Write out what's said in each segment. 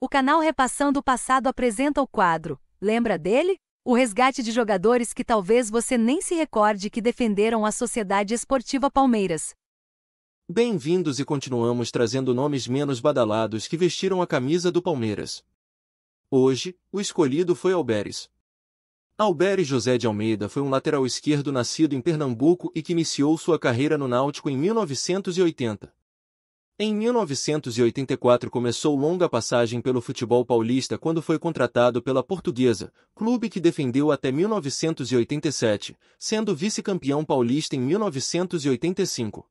O canal Repassando o Passado apresenta o quadro Lembra dele? O resgate de jogadores que talvez você nem se recorde que defenderam a Sociedade Esportiva Palmeiras. Bem-vindos e continuamos trazendo nomes menos badalados que vestiram a camisa do Palmeiras. Hoje, o escolhido foi Alberes. Alberes José de Almeida foi um lateral esquerdo nascido em Pernambuco e que iniciou sua carreira no Náutico em 1980. Em 1984 começou longa passagem pelo futebol paulista quando foi contratado pela Portuguesa, clube que defendeu até 1987, sendo vice-campeão paulista em 1985.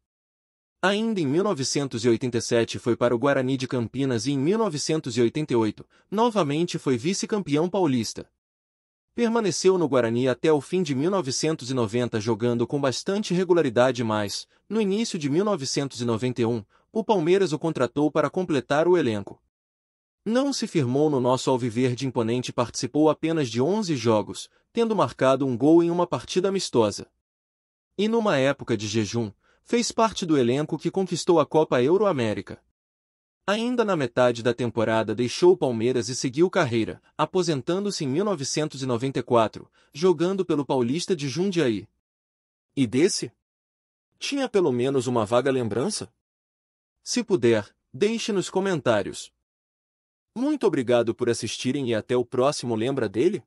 Ainda em 1987 foi para o Guarani de Campinas e em 1988, novamente foi vice-campeão paulista. Permaneceu no Guarani até o fim de 1990 jogando com bastante regularidade, mas, no início de 1991, o Palmeiras o contratou para completar o elenco. Não se firmou no nosso alviverde imponente e participou apenas de 11 jogos, tendo marcado um gol em uma partida amistosa. E numa época de jejum, fez parte do elenco que conquistou a Copa Euroamérica. Ainda na metade da temporada deixou o Palmeiras e seguiu carreira, aposentando-se em 1994, jogando pelo Paulista de Jundiaí. E desse? Tinha pelo menos uma vaga lembrança? Se puder, deixe nos comentários. Muito obrigado por assistirem e até o próximo Lembra dele?